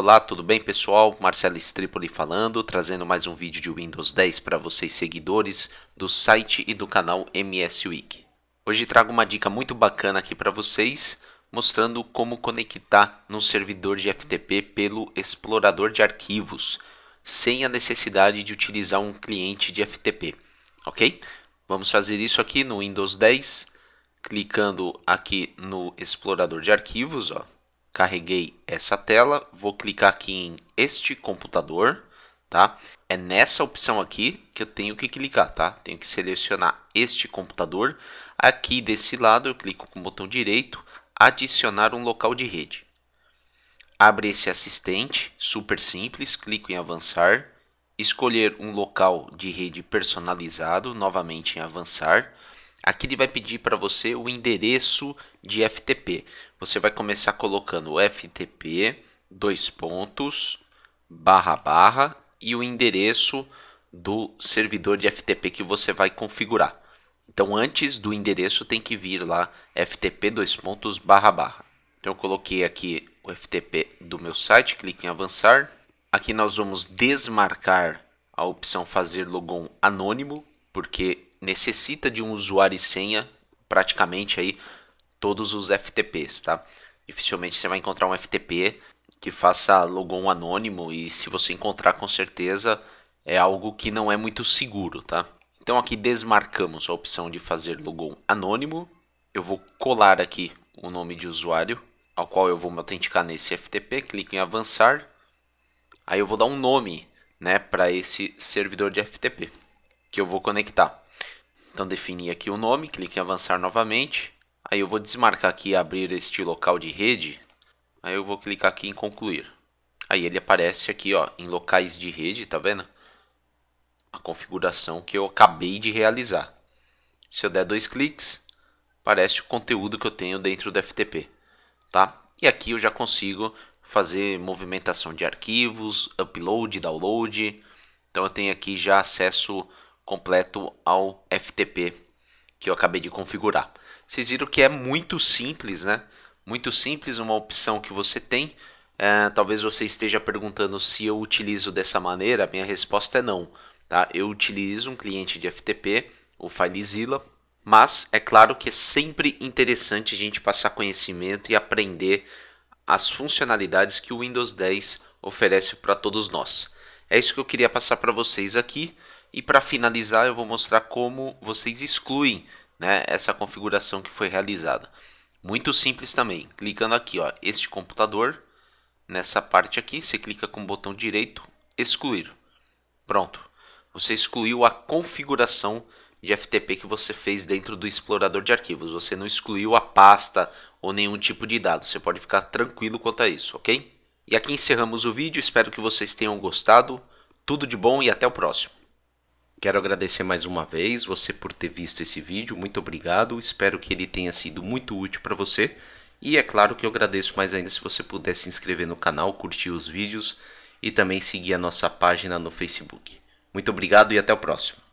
Olá, tudo bem pessoal? Marcelo Stripoli falando, trazendo mais um vídeo de Windows 10 para vocês seguidores do site e do canal MS Week. Hoje trago uma dica muito bacana aqui para vocês, mostrando como conectar no servidor de FTP pelo explorador de arquivos, sem a necessidade de utilizar um cliente de FTP, ok? Vamos fazer isso aqui no Windows 10, clicando aqui no explorador de arquivos, ó, Carreguei essa tela, vou clicar aqui em este computador, tá? É nessa opção aqui que eu tenho que clicar, tá? Tenho que selecionar este computador. Aqui desse lado eu clico com o botão direito, adicionar um local de rede. Abre esse assistente, super simples, clico em avançar, escolher um local de rede personalizado, novamente em avançar Aqui ele vai pedir para você o endereço de FTP. Você vai começar colocando FTP, dois pontos, barra, barra, e o endereço do servidor de FTP que você vai configurar. Então, antes do endereço tem que vir lá FTP, dois pontos, barra, barra. Então, eu coloquei aqui o FTP do meu site, clique em avançar. Aqui nós vamos desmarcar a opção fazer logon anônimo, porque necessita de um usuário e senha praticamente aí todos os FTPs, tá? Dificilmente você vai encontrar um FTP que faça logon anônimo e se você encontrar com certeza é algo que não é muito seguro, tá? Então aqui desmarcamos a opção de fazer logon anônimo. Eu vou colar aqui o nome de usuário ao qual eu vou me autenticar nesse FTP, clico em avançar. Aí eu vou dar um nome, né, para esse servidor de FTP que eu vou conectar. Então definir aqui o nome, clique em avançar novamente. Aí eu vou desmarcar aqui e abrir este local de rede. Aí eu vou clicar aqui em concluir. Aí ele aparece aqui ó, em locais de rede, tá vendo? A configuração que eu acabei de realizar. Se eu der dois cliques, aparece o conteúdo que eu tenho dentro do FTP. Tá? E aqui eu já consigo fazer movimentação de arquivos, upload, download. Então eu tenho aqui já acesso completo ao FTP que eu acabei de configurar. Vocês viram que é muito simples, né? Muito simples, uma opção que você tem. É, talvez você esteja perguntando se eu utilizo dessa maneira. A minha resposta é não. Tá? Eu utilizo um cliente de FTP, o FileZilla, mas é claro que é sempre interessante a gente passar conhecimento e aprender as funcionalidades que o Windows 10 oferece para todos nós. É isso que eu queria passar para vocês aqui. E para finalizar, eu vou mostrar como vocês excluem né, essa configuração que foi realizada. Muito simples também, clicando aqui, ó, este computador, nessa parte aqui, você clica com o botão direito, excluir. Pronto, você excluiu a configuração de FTP que você fez dentro do explorador de arquivos. Você não excluiu a pasta ou nenhum tipo de dado. Você pode ficar tranquilo quanto a isso, ok? E aqui encerramos o vídeo. Espero que vocês tenham gostado. Tudo de bom e até o próximo. Quero agradecer mais uma vez você por ter visto esse vídeo, muito obrigado, espero que ele tenha sido muito útil para você. E é claro que eu agradeço mais ainda se você puder se inscrever no canal, curtir os vídeos e também seguir a nossa página no Facebook. Muito obrigado e até o próximo.